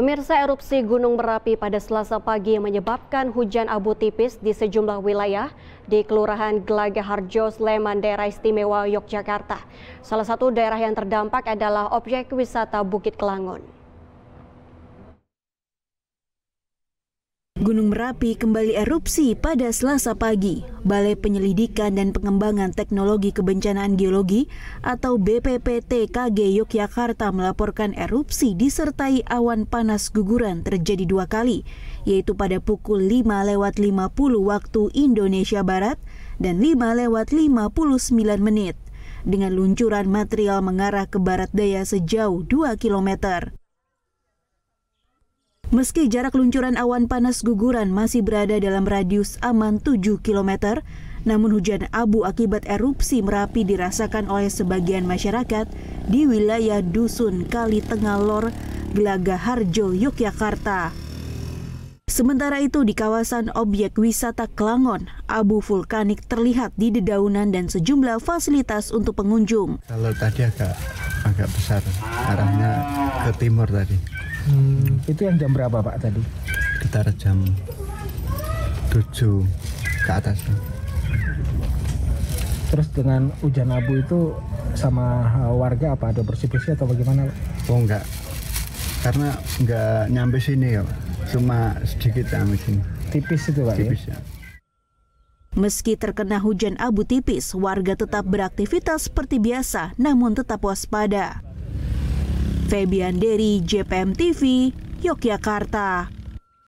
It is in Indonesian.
Pemirsa erupsi Gunung Merapi pada selasa pagi menyebabkan hujan abu tipis di sejumlah wilayah di Kelurahan Gelaga Harjo, Sleman, Daerah Istimewa Yogyakarta. Salah satu daerah yang terdampak adalah objek wisata Bukit Kelangon. Gunung Merapi kembali erupsi pada Selasa pagi. Balai Penyelidikan dan Pengembangan Teknologi Kebencanaan Geologi atau BPPTKG Yogyakarta melaporkan erupsi disertai awan panas guguran terjadi dua kali, yaitu pada pukul 5 lewat 50 waktu Indonesia Barat dan 5 lewat 59 menit, dengan luncuran material mengarah ke barat daya sejauh 2 kilometer. Meski jarak luncuran awan panas guguran masih berada dalam radius aman 7 km, namun hujan abu akibat erupsi Merapi dirasakan oleh sebagian masyarakat di wilayah Dusun Kali Tengalor, Harjo, Yogyakarta. Sementara itu di kawasan objek wisata Kelangon, abu vulkanik terlihat di dedaunan dan sejumlah fasilitas untuk pengunjung. Kalau tadi agak agak besar arahnya ke timur tadi. Hmm, itu yang jam berapa Pak tadi? Sekitar jam 7 ke atas. Terus dengan hujan abu itu sama warga apa ada bersih-bersih atau bagaimana Oh enggak, karena enggak nyampe sini ya Cuma sedikit sampai sini. Tipis itu Pak ya? Tipis ya? ya. Meski terkena hujan abu tipis, warga tetap beraktivitas seperti biasa namun tetap waspada. Febian Dery, JPM TV, Yogyakarta.